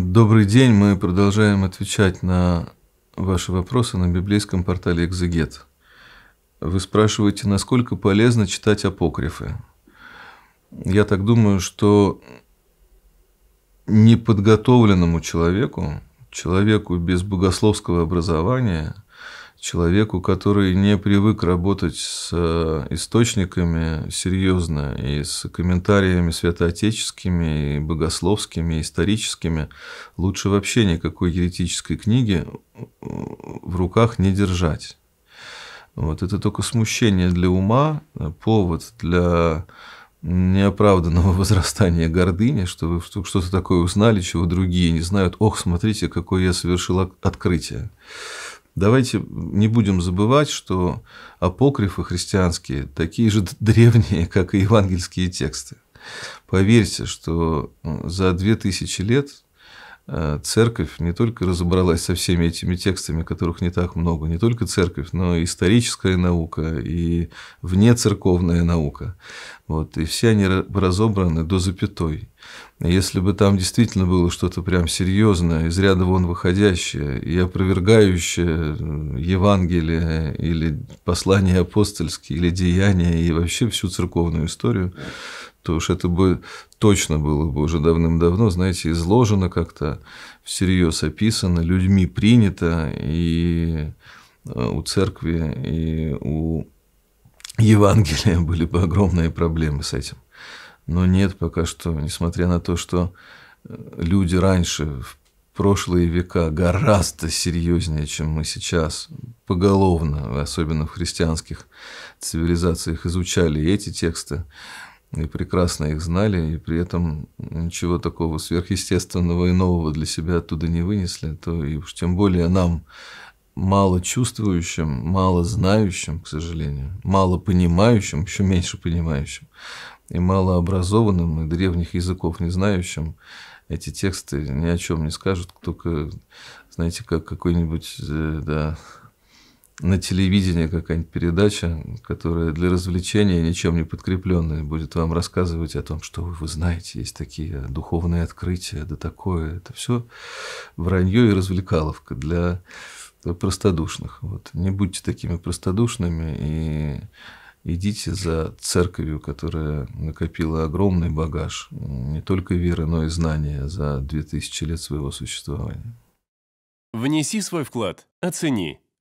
Добрый день, мы продолжаем отвечать на ваши вопросы на библейском портале «Экзегет». Вы спрашиваете, насколько полезно читать апокрифы. Я так думаю, что неподготовленному человеку, человеку без богословского образования – человеку, который не привык работать с э, источниками серьезно и с комментариями святоотеческими, и богословскими, и историческими, лучше вообще никакой еретической книги в руках не держать. Вот это только смущение для ума, повод для неоправданного возрастания гордыни, что вы что-то такое узнали, чего другие не знают. Ох, смотрите, какое я совершил открытие. Давайте не будем забывать, что апокрифы христианские такие же древние, как и евангельские тексты. Поверьте, что э, за две тысячи лет Э, церковь не только разобралась со всеми этими текстами, которых не так много, не только церковь, но и историческая наука, и внецерковная наука. Вот, и все они разобраны до запятой. Если бы там действительно было что-то прям серьезное, из ряда вон выходящее и опровергающее э, Евангелие или послание апостольские, или деяния, и вообще всю церковную историю, то уж это бы точно было бы уже давным-давно, знаете, изложено как-то, всерьез описано, людьми принято, и э, у церкви, и у Евангелия были бы огромные проблемы с этим. Но нет пока что, несмотря на то, что э, люди раньше, в прошлые века, гораздо серьезнее, чем мы сейчас, поголовно, особенно в христианских цивилизациях, изучали эти тексты, и прекрасно их знали, и при этом ничего такого сверхъестественного и нового для себя оттуда не вынесли, то и уж тем более нам, мало чувствующим, мало знающим, к сожалению, мало понимающим, еще меньше понимающим, и мало образованным, и древних языков не знающим, эти тексты ни о чем не скажут, только, знаете, как какой-нибудь, э, да, на телевидении какая-нибудь передача, которая для развлечения, ничем не подкрепленная, будет вам рассказывать о том, что вы, вы знаете, есть такие духовные открытия, да такое. Это все вранье и развлекаловка для простодушных. Вот. Не будьте такими простодушными и идите за церковью, которая накопила огромный багаж не только веры, но и знания за 2000 лет своего существования. Внеси свой вклад, оцени